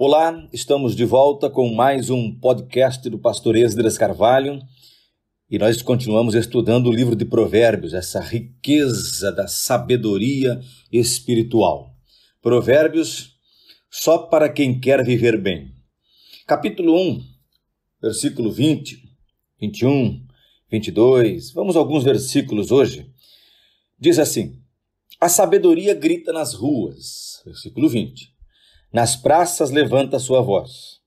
Olá, estamos de volta com mais um podcast do pastor Esdras Carvalho e nós continuamos estudando o livro de Provérbios, essa riqueza da sabedoria espiritual. Provérbios só para quem quer viver bem. Capítulo 1, versículo 20, 21, 22. Vamos a alguns versículos hoje. Diz assim: A sabedoria grita nas ruas, versículo 20 nas praças levanta sua voz.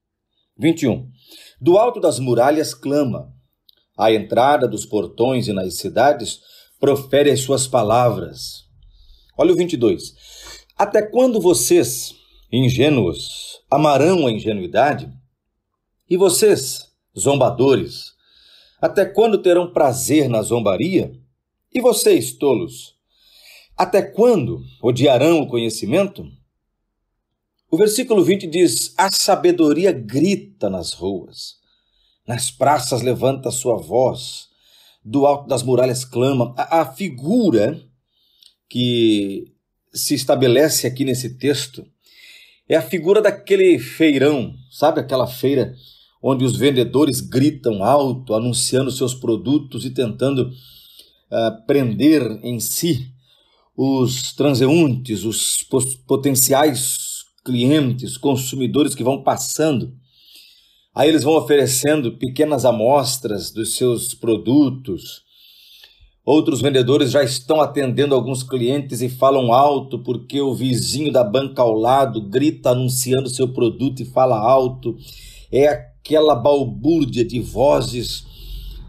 21. Do alto das muralhas clama. À entrada dos portões e nas cidades profere as suas palavras. Olha o 22. Até quando vocês, ingênuos, amarão a ingenuidade? E vocês, zombadores, até quando terão prazer na zombaria? E vocês, tolos, até quando odiarão o conhecimento? O versículo 20 diz: A sabedoria grita nas ruas, nas praças levanta sua voz, do alto das muralhas clama. A, a figura que se estabelece aqui nesse texto é a figura daquele feirão, sabe aquela feira onde os vendedores gritam alto, anunciando seus produtos e tentando uh, prender em si os transeuntes, os potenciais clientes, consumidores que vão passando. Aí eles vão oferecendo pequenas amostras dos seus produtos. Outros vendedores já estão atendendo alguns clientes e falam alto porque o vizinho da banca ao lado grita anunciando seu produto e fala alto. É aquela balbúrdia de vozes,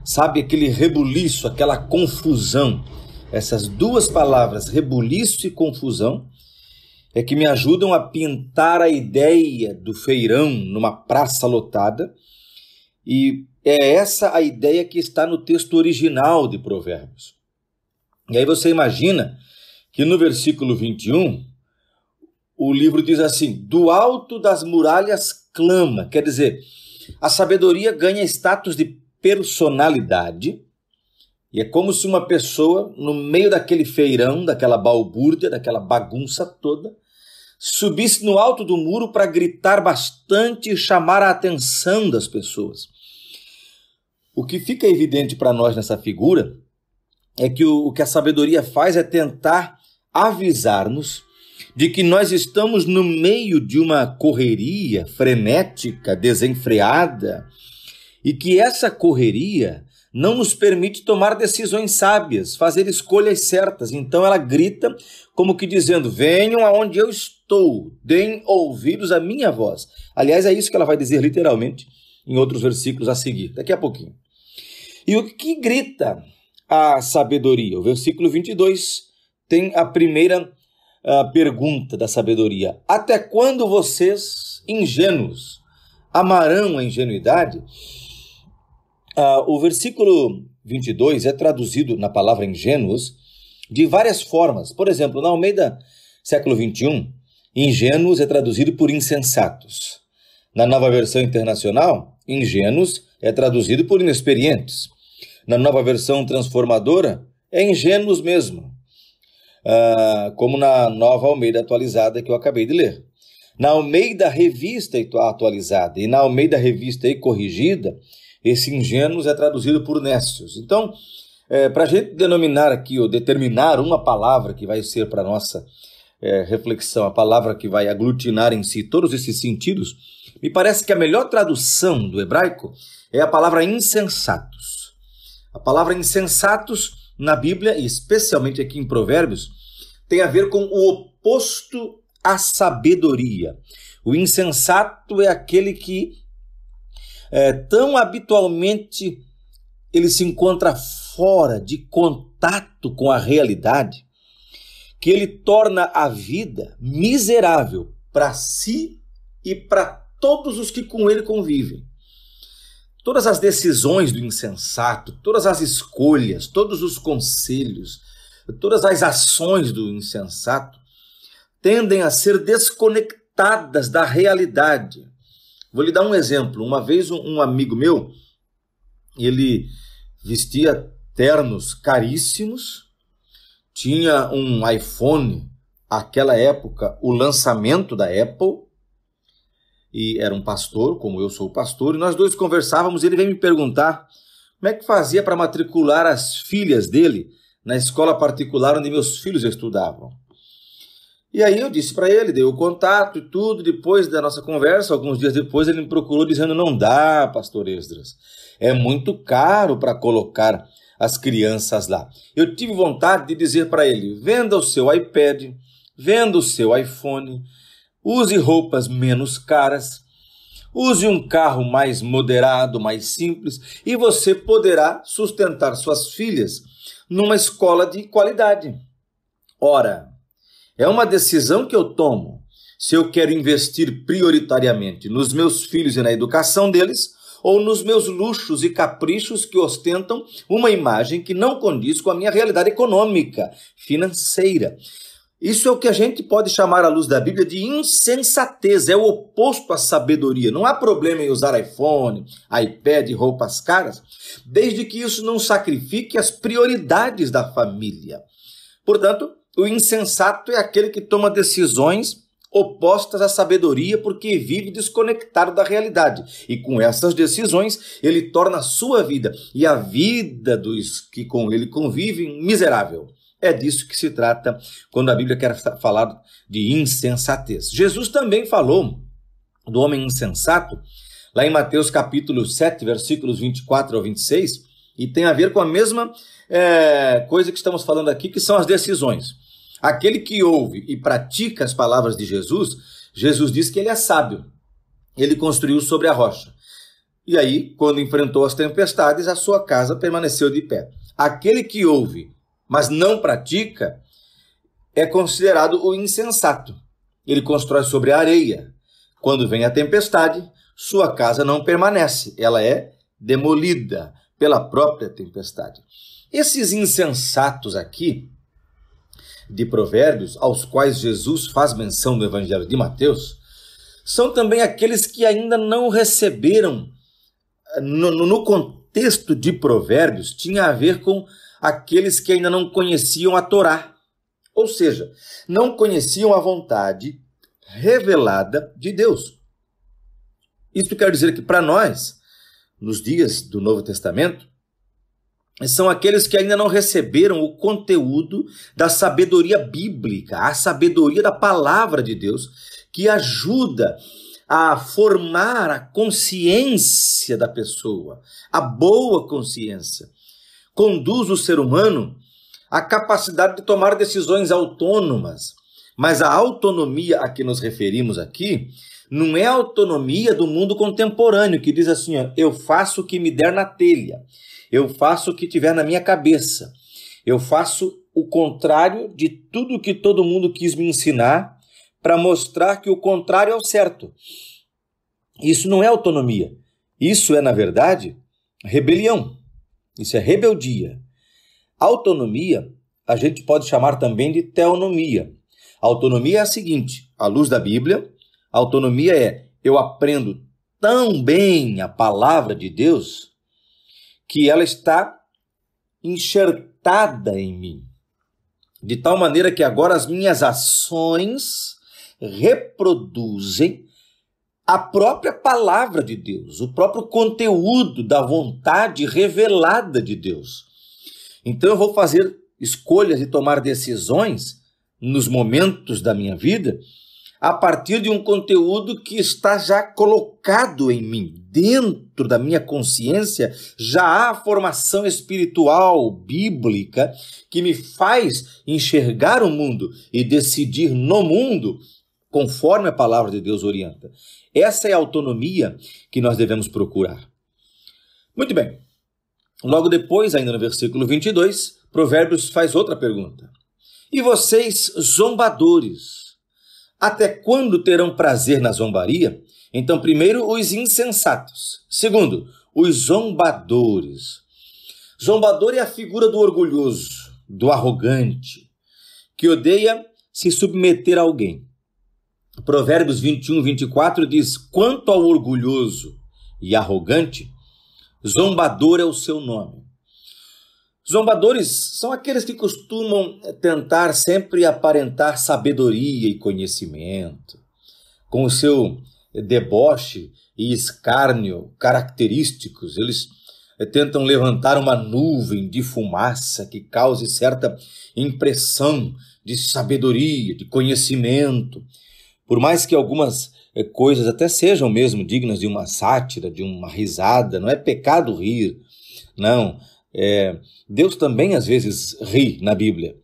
sabe? Aquele rebuliço, aquela confusão. Essas duas palavras, rebuliço e confusão, é que me ajudam a pintar a ideia do feirão numa praça lotada, e é essa a ideia que está no texto original de Provérbios. E aí você imagina que no versículo 21, o livro diz assim: Do alto das muralhas clama, quer dizer, a sabedoria ganha status de personalidade. E é como se uma pessoa, no meio daquele feirão, daquela balbúrdia, daquela bagunça toda, subisse no alto do muro para gritar bastante e chamar a atenção das pessoas. O que fica evidente para nós nessa figura é que o, o, que a sabedoria faz é tentar avisar-nos de que nós estamos no meio de uma correria frenética, desenfreada, e que essa correria não nos permite tomar decisões sábias, fazer escolhas certas. Então ela grita, como que dizendo: venham aonde eu estou, deem ouvidos à minha voz. Aliás, é isso que ela vai dizer literalmente em outros versículos a seguir, daqui a pouquinho. E o que grita a sabedoria? O versículo 22 tem a primeira ah, pergunta da sabedoria: Até quando vocês, ingênuos, amarão a ingenuidade? Ah, o versículo 22 é traduzido na palavra ingênuos de várias formas. Por exemplo, na Almeida, século 21, ingênuos é traduzido por insensatos. Na nova versão internacional, ingênuos é traduzido por inexperientes. Na nova versão transformadora, é ingênuos mesmo. Ah, como na nova Almeida atualizada que eu acabei de ler. Na Almeida Revista atualizada e na Almeida Revista e corrigida, esse ingênuos é traduzido por necios. Então, é, para a gente denominar aqui ou determinar uma palavra que vai ser para nossa é, reflexão, a palavra que vai aglutinar em si todos esses sentidos, me parece que a melhor tradução do hebraico é a palavra insensatos. A palavra insensatos na Bíblia, e especialmente aqui em Provérbios, tem a ver com o oposto à sabedoria. O insensato é aquele que é, tão habitualmente ele se encontra fora de contato com a realidade que ele torna a vida miserável para si e para todos os que com ele convivem. Todas as decisões do insensato, todas as escolhas, todos os conselhos, todas as ações do insensato tendem a ser desconectadas da realidade Vou lhe dar um exemplo. Uma vez um, amigo meu, ele vestia ternos caríssimos, tinha um iPhone, aquela época, o lançamento da Apple, e era um pastor, como eu sou pastor, e nós dois conversávamos, ele veio me perguntar como é que fazia para matricular as filhas dele na escola particular onde meus filhos estudavam. E aí eu disse para ele, dei o contato e tudo, depois da nossa conversa, alguns dias depois ele me procurou dizendo: "Não dá, pastor Esdras. É muito caro para colocar as crianças lá". Eu tive vontade de dizer para ele: "Venda o seu iPad, venda o seu iPhone, use roupas menos caras, use um carro mais moderado, mais simples e você poderá sustentar suas filhas numa escola de qualidade". Ora, é uma decisão que eu tomo se eu quero investir prioritariamente nos meus filhos e na educação deles ou nos meus luxos e caprichos que ostentam uma imagem que não condiz com a minha realidade econômica, financeira. Isso é o que a gente pode chamar à luz da Bíblia de insensatez, é o oposto à sabedoria. Não há problema em usar iPhone, iPad, roupas caras, desde que isso não sacrifique as prioridades da família. Portanto, o insensato é aquele que toma decisões opostas à sabedoria porque vive desconectado da realidade. E com essas decisões, ele torna a sua vida e a vida dos que com ele convivem miserável. É disso que se trata quando a Bíblia quer falar de insensatez. Jesus também falou do homem insensato, lá em Mateus capítulo 7, versículos 24 ao 26, e tem a ver com a mesma é, coisa que estamos falando aqui, que são as decisões. Aquele que ouve e pratica as palavras de Jesus, Jesus diz que ele é sábio. Ele construiu sobre a rocha. E aí, quando enfrentou as tempestades, a sua casa permaneceu de pé. Aquele que ouve, mas não pratica, é considerado o insensato. Ele constrói sobre a areia. Quando vem a tempestade, sua casa não permanece, ela é demolida pela própria tempestade. Esses insensatos aqui de Provérbios, aos quais Jesus faz menção no Evangelho de Mateus, são também aqueles que ainda não receberam, no, no contexto de Provérbios, tinha a ver com aqueles que ainda não conheciam a Torá. Ou seja, não conheciam a vontade revelada de Deus. Isso quer dizer que para nós, nos dias do Novo Testamento, são aqueles que ainda não receberam o conteúdo da sabedoria bíblica, a sabedoria da palavra de Deus, que ajuda a formar a consciência da pessoa, a boa consciência. Conduz o ser humano à capacidade de tomar decisões autônomas, mas a autonomia a que nos referimos aqui não é a autonomia do mundo contemporâneo que diz assim: ó, eu faço o que me der na telha, eu faço o que tiver na minha cabeça, eu faço o contrário de tudo que todo mundo quis me ensinar para mostrar que o contrário é o certo. Isso não é autonomia. Isso é, na verdade, rebelião. Isso é rebeldia. Autonomia a gente pode chamar também de teonomia. A autonomia é a seguinte: à luz da Bíblia, a autonomia é eu aprendo tão bem a palavra de Deus que ela está enxertada em mim, de tal maneira que agora as minhas ações reproduzem a própria palavra de Deus, o próprio conteúdo da vontade revelada de Deus. Então eu vou fazer escolhas e tomar decisões nos momentos da minha vida a partir de um conteúdo que está já colocado em mim, dentro da minha consciência, já há formação espiritual, bíblica, que me faz enxergar o mundo e decidir no mundo conforme a palavra de Deus orienta. Essa é a autonomia que nós devemos procurar. Muito bem. Logo depois, ainda no versículo 22, Provérbios faz outra pergunta. E vocês, zombadores, até quando terão prazer na zombaria? Então, primeiro, os insensatos. Segundo, os zombadores. Zombador é a figura do orgulhoso, do arrogante, que odeia se submeter a alguém. Provérbios 21, 24 diz: Quanto ao orgulhoso e arrogante, zombador é o seu nome Zombadores são aqueles que costumam tentar sempre aparentar sabedoria e conhecimento. Com o seu deboche e escárnio característicos, eles eh, tentam levantar uma nuvem de fumaça que cause certa impressão de sabedoria, de conhecimento. Por mais que algumas eh, coisas até sejam mesmo dignas de uma sátira, de uma risada, não é pecado rir. Não, é, Deus também às vezes ri na Bíblia,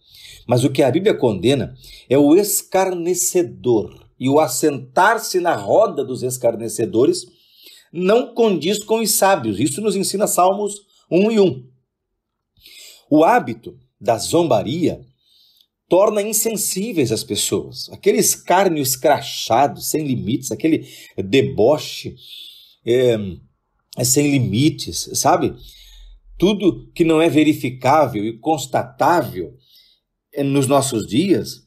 mas o que a Bíblia condena é o escarnecedor e o assentar-se na roda dos escarnecedores não condiz com os sábios. Isso nos ensina Salmos 1 e 1. O hábito da zombaria torna insensíveis as pessoas. Aquele escárnio escrachado, sem limites, aquele deboche é, é sem limites, sabe? tudo que não é verificável e constatável eh, nos nossos dias,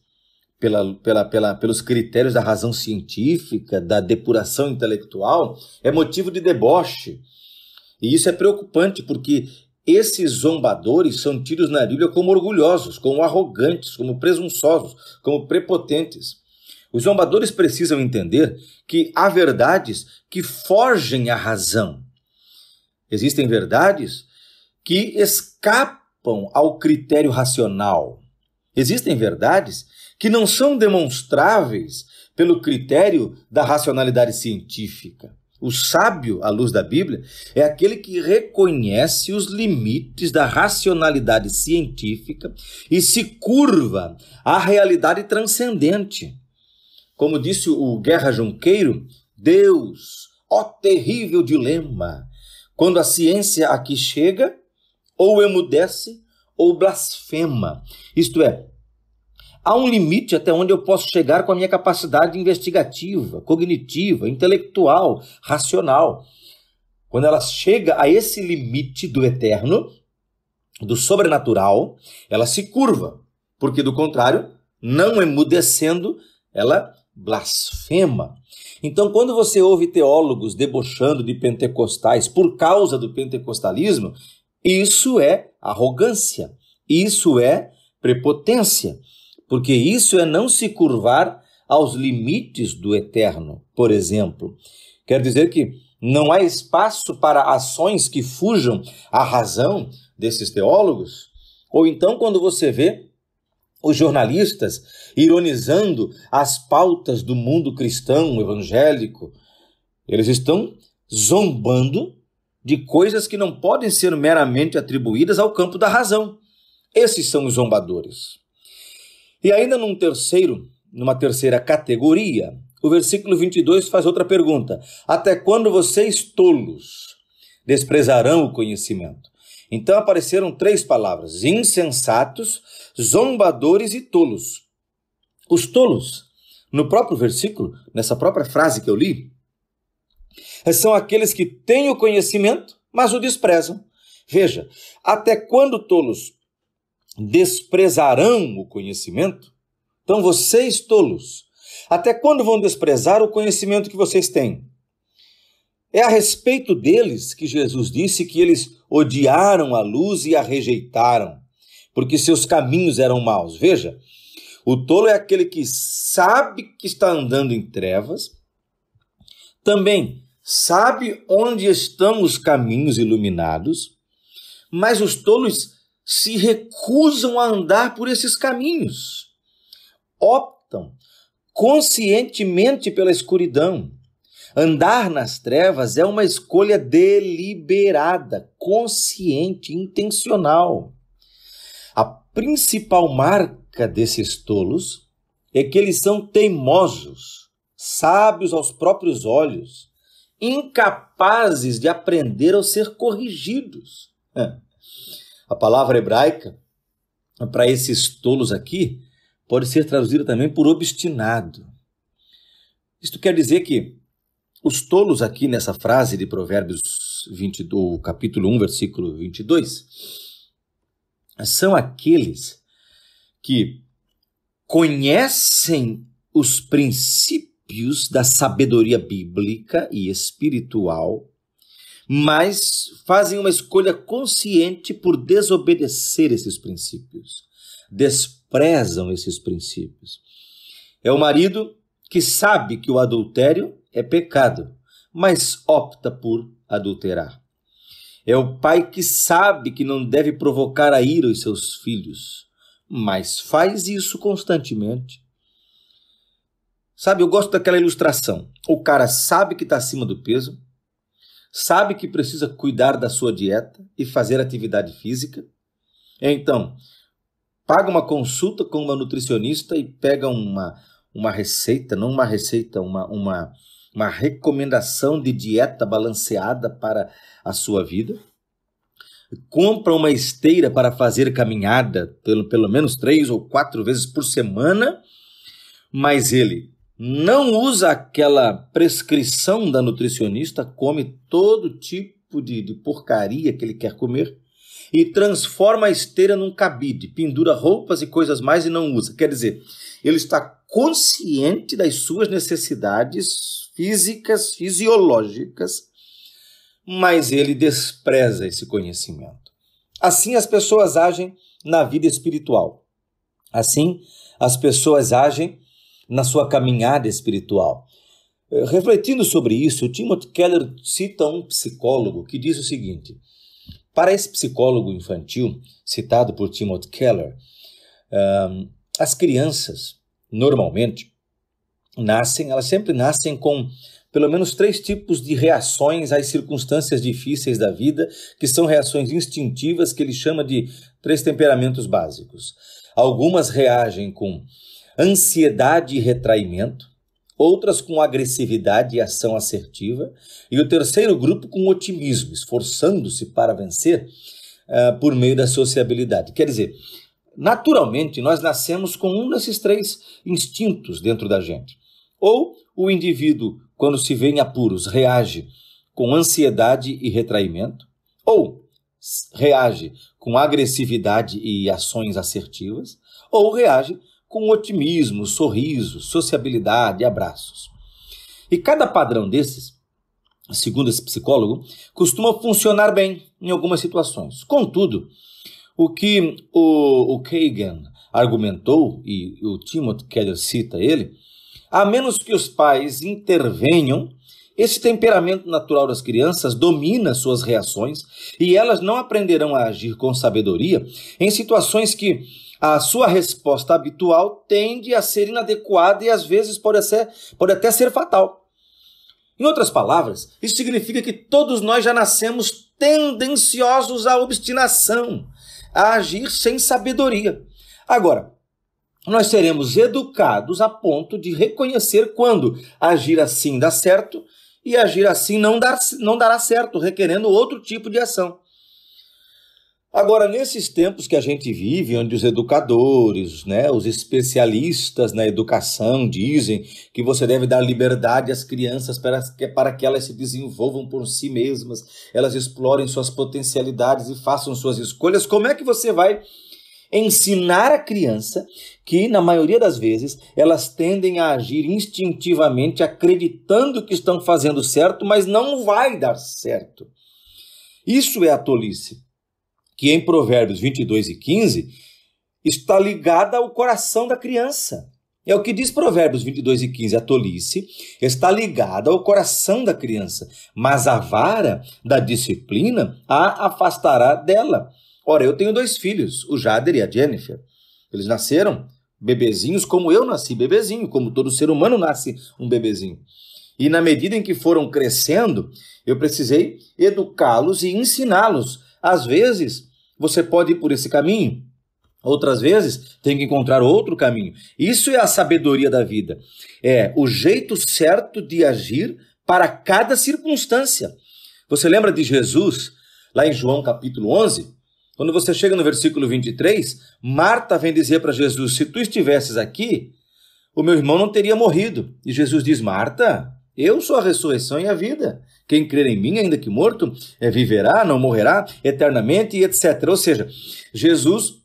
pela, pela, pela, pelos critérios da razão científica, da depuração intelectual, é motivo de deboche. E isso é preocupante, porque esses zombadores são tidos na Bíblia como orgulhosos, como arrogantes, como presunçosos, como prepotentes. Os zombadores precisam entender que há verdades que fogem à razão. Existem verdades que escapam ao critério racional. Existem verdades que não são demonstráveis pelo critério da racionalidade científica. O sábio, à luz da Bíblia, é aquele que reconhece os limites da racionalidade científica e se curva à realidade transcendente. Como disse o Guerra Junqueiro, Deus, ó terrível dilema! Quando a ciência aqui chega, ou emudece ou blasfema. Isto é, há um limite até onde eu posso chegar com a minha capacidade investigativa, cognitiva, intelectual, racional. Quando ela chega a esse limite do eterno, do sobrenatural, ela se curva, porque do contrário, não emudecendo, ela blasfema. Então, quando você ouve teólogos debochando de pentecostais por causa do pentecostalismo, isso é arrogância, isso é prepotência, porque isso é não se curvar aos limites do eterno, por exemplo. Quer dizer que não há espaço para ações que fujam à razão desses teólogos? Ou então, quando você vê os jornalistas ironizando as pautas do mundo cristão evangélico, eles estão zombando de coisas que não podem ser meramente atribuídas ao campo da razão. Esses são os zombadores. E ainda num terceiro, numa terceira categoria, o versículo 22 faz outra pergunta: Até quando vocês tolos desprezarão o conhecimento? Então apareceram três palavras: insensatos, zombadores e tolos. Os tolos, no próprio versículo, nessa própria frase que eu li, são aqueles que têm o conhecimento, mas o desprezam. Veja, até quando tolos desprezarão o conhecimento? Então vocês tolos, até quando vão desprezar o conhecimento que vocês têm? É a respeito deles que Jesus disse que eles odiaram a luz e a rejeitaram, porque seus caminhos eram maus. Veja, o tolo é aquele que sabe que está andando em trevas, também sabe onde estão os caminhos iluminados, mas os tolos se recusam a andar por esses caminhos. Optam conscientemente pela escuridão. Andar nas trevas é uma escolha deliberada, consciente, intencional. A principal marca desses tolos é que eles são teimosos sábios aos próprios olhos, incapazes de aprender ou ser corrigidos. É. A palavra hebraica para esses tolos aqui pode ser traduzida também por obstinado. Isto quer dizer que os tolos aqui nessa frase de Provérbios 22, capítulo 1, versículo 22, são aqueles que conhecem os princípios sábios da sabedoria bíblica e espiritual, mas fazem uma escolha consciente por desobedecer esses princípios, desprezam esses princípios. É o marido que sabe que o adultério é pecado, mas opta por adulterar. É o pai que sabe que não deve provocar a ira os seus filhos, mas faz isso constantemente Sabe, eu gosto daquela ilustração. O cara sabe que está acima do peso, sabe que precisa cuidar da sua dieta e fazer atividade física. Então, paga uma consulta com uma nutricionista e pega uma, uma receita, não uma receita, uma, uma, uma recomendação de dieta balanceada para a sua vida. Compra uma esteira para fazer caminhada pelo, pelo menos três ou quatro vezes por semana, mas ele não usa aquela prescrição da nutricionista, come todo tipo de, de, porcaria que ele quer comer e transforma a esteira num cabide, pendura roupas e coisas mais e não usa. Quer dizer, ele está consciente das suas necessidades físicas, fisiológicas, mas ele despreza esse conhecimento. Assim as pessoas agem na vida espiritual. Assim as pessoas agem na sua caminhada espiritual. Eh, refletindo sobre isso, Timothy Keller cita um psicólogo que diz o seguinte: para esse psicólogo infantil, citado por Timothy Keller, um, as crianças, normalmente, nascem, elas sempre nascem com pelo menos três tipos de reações às circunstâncias difíceis da vida, que são reações instintivas que ele chama de três temperamentos básicos. Algumas reagem com ansiedade e retraimento, outras com agressividade e ação assertiva, e o terceiro grupo com otimismo, esforçando-se para vencer uh, por meio da sociabilidade. Quer dizer, naturalmente nós nascemos com um desses três instintos dentro da gente. Ou o indivíduo, quando se vê em apuros, reage com ansiedade e retraimento, ou reage com agressividade e ações assertivas, ou reage com otimismo, sorriso, sociabilidade e abraços. E cada padrão desses, segundo esse psicólogo, costuma funcionar bem em algumas situações. Contudo, o que o, o Kagan argumentou, e o Timothy Keller cita ele, a menos que os pais intervenham, esse temperamento natural das crianças domina suas reações e elas não aprenderão a agir com sabedoria em situações que a sua resposta habitual tende a ser inadequada e às vezes pode, ser, pode até ser fatal. Em outras palavras, isso significa que todos nós já nascemos tendenciosos à obstinação, a agir sem sabedoria. Agora, nós seremos educados a ponto de reconhecer quando agir assim dá certo e agir assim não, dar não dará certo, requerendo outro tipo de ação. Agora, nesses tempos que a gente vive, onde os educadores, né, os especialistas na educação dizem que você deve dar liberdade às crianças para que, para que elas se desenvolvam por si mesmas, elas explorem suas potencialidades e façam suas escolhas, como é que você vai ensinar a criança que, na maioria das vezes, elas tendem a agir instintivamente, acreditando que estão fazendo certo, mas não vai dar certo? Isso é a tolice que em Provérbios 22 e 15 está ligada ao coração da criança. É o que diz Provérbios 22 e 15, a tolice está ligada ao coração da criança, mas a vara da disciplina a afastará dela. Ora, eu tenho dois filhos, o Jader e a Jennifer. Eles nasceram bebezinhos como eu nasci bebezinho, como todo ser humano nasce um bebezinho. E na medida em que foram crescendo, eu precisei educá-los e ensiná-los. Às vezes, você pode ir por esse caminho. Outras vezes tem que encontrar outro caminho. Isso é a sabedoria da vida. É o jeito certo de agir para cada circunstância. Você lembra de Jesus, lá em João capítulo 11? Quando você chega no versículo 23, Marta vem dizer para Jesus: Se tu estivesses aqui, o meu irmão não teria morrido. E Jesus diz: Marta, eu sou a ressurreição e a vida. Quem crer em mim, ainda que morto, é, viverá, não morrerá eternamente, etc. Ou seja, Jesus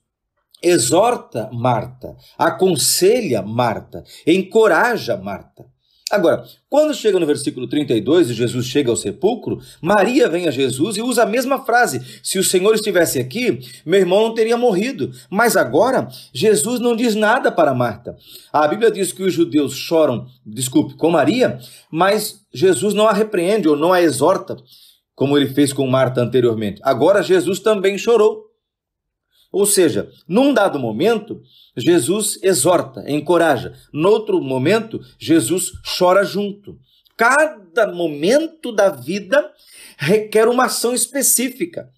exorta Marta, aconselha Marta, encoraja Marta. Agora, quando chega no versículo 32 e Jesus chega ao sepulcro, Maria vem a Jesus e usa a mesma frase: Se o Senhor estivesse aqui, meu irmão não teria morrido. Mas agora, Jesus não diz nada para Marta. A Bíblia diz que os judeus choram, desculpe, com Maria, mas Jesus não a repreende ou não a exorta, como ele fez com Marta anteriormente. Agora, Jesus também chorou. Ou seja, num dado momento, Jesus exorta, encoraja. Noutro momento, Jesus chora junto. Cada momento da vida requer uma ação específica.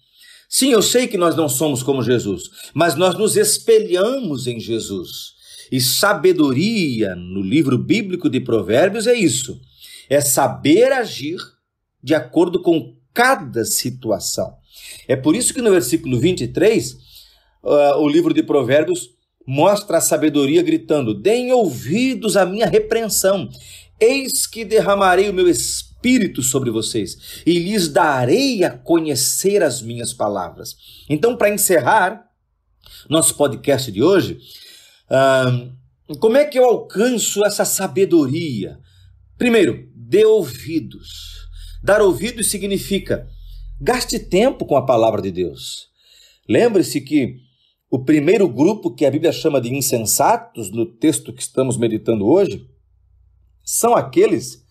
Sim, eu sei que nós não somos como Jesus, mas nós nos espelhamos em Jesus. E sabedoria no livro bíblico de Provérbios é isso: é saber agir de acordo com cada situação. É por isso que no versículo 23 uh, o livro de Provérbios mostra a sabedoria gritando: Deem ouvidos à minha repreensão, eis que derramarei o meu espírito sobre vocês e lhes darei a conhecer as minhas palavras. Então, para encerrar nosso podcast de hoje, uh, como é que eu alcanço essa sabedoria? Primeiro, dê ouvidos. Dar ouvidos significa gaste tempo com a palavra de Deus. Lembre-se que o primeiro grupo que a Bíblia chama de insensatos, no texto que estamos meditando hoje, são aqueles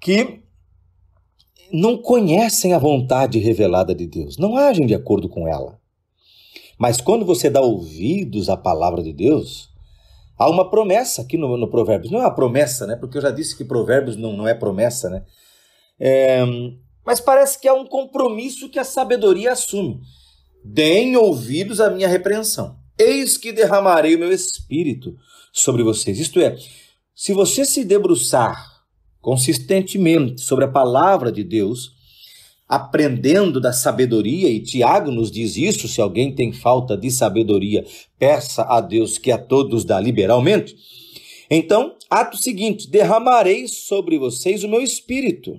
que não conhecem a vontade revelada de Deus, não agem de acordo com ela. Mas quando você dá ouvidos à palavra de Deus, há uma promessa aqui no, no Provérbios. Não é uma promessa, né? Porque eu já disse que Provérbios não, não é promessa, né? É, mas parece que há um compromisso que a sabedoria assume deem ouvidos à minha repreensão. Eis que derramarei o meu espírito sobre vocês. Isto é, se você se debruçar consistentemente sobre a palavra de Deus, aprendendo da sabedoria, e Tiago nos diz isso: se alguém tem falta de sabedoria, peça a Deus que a todos dá liberalmente. Então, ato seguinte: derramarei sobre vocês o meu espírito.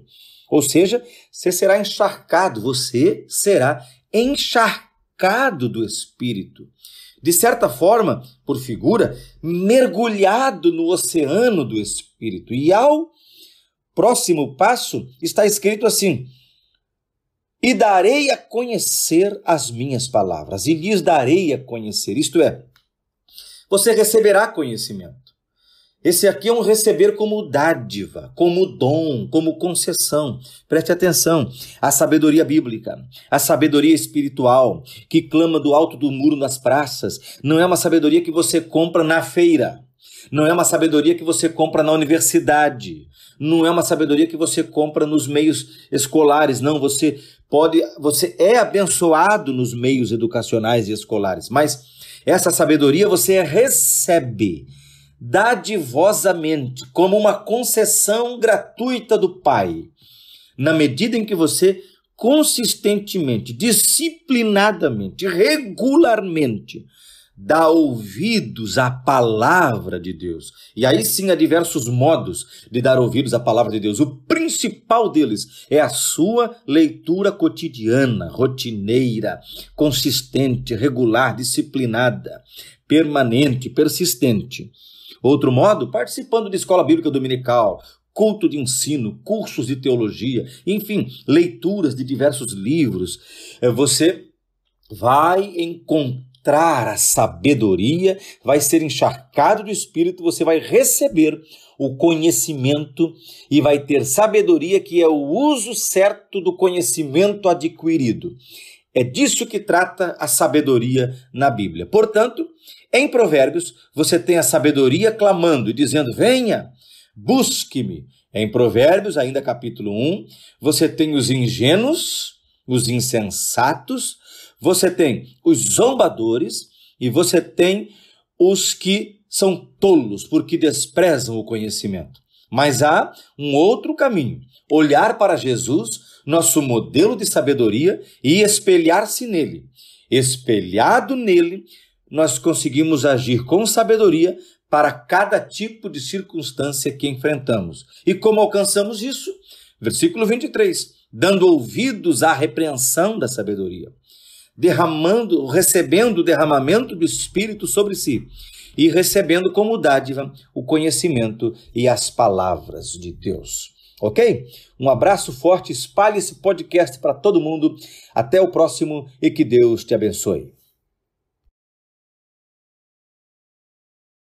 Ou seja, você será encharcado, você será encharcado do Espírito. De certa forma, por figura, mergulhado no oceano do Espírito. E ao próximo passo está escrito assim: E darei a conhecer as minhas palavras, e lhes darei a conhecer. Isto é, você receberá conhecimento. Esse aqui é um receber como dádiva, como dom, como concessão. Preste atenção. A sabedoria bíblica, a sabedoria espiritual, que clama do alto do muro nas praças, não é uma sabedoria que você compra na feira. Não é uma sabedoria que você compra na universidade. Não é uma sabedoria que você compra nos meios escolares. Não, você pode, você é abençoado nos meios educacionais e escolares, mas essa sabedoria você recebe dadivosamente, como uma concessão gratuita do Pai. Na medida em que você consistentemente, disciplinadamente, regularmente, dá ouvidos à palavra de Deus. E aí sim há diversos modos de dar ouvidos à palavra de Deus. O principal deles é a sua leitura cotidiana, rotineira, consistente, regular, disciplinada, permanente, persistente. Outro modo, participando de escola bíblica dominical, culto de ensino, cursos de teologia, enfim, leituras de diversos livros. Eh, você vai encontrar a sabedoria, vai ser encharcado do Espírito, você vai receber o conhecimento e vai ter sabedoria que é o uso certo do conhecimento adquirido. É disso que trata a sabedoria na Bíblia. Portanto, em Provérbios, você tem a sabedoria clamando e dizendo: Venha, busque-me. Em Provérbios, ainda capítulo 1, você tem os ingênuos, os insensatos, você tem os zombadores e você tem os que são tolos, porque desprezam o conhecimento. Mas há um outro caminho: olhar para Jesus nosso modelo de sabedoria e espelhar-se nele. Espelhado nele, nós conseguimos agir com sabedoria para cada tipo de circunstância que enfrentamos. E como alcançamos isso? Versículo 23: dando ouvidos à repreensão da sabedoria, derramando, recebendo o derramamento do Espírito sobre si e recebendo como dádiva o conhecimento e as palavras de Deus ok? Um abraço forte, espalhe esse podcast para todo mundo. Até o próximo e que Deus te abençoe.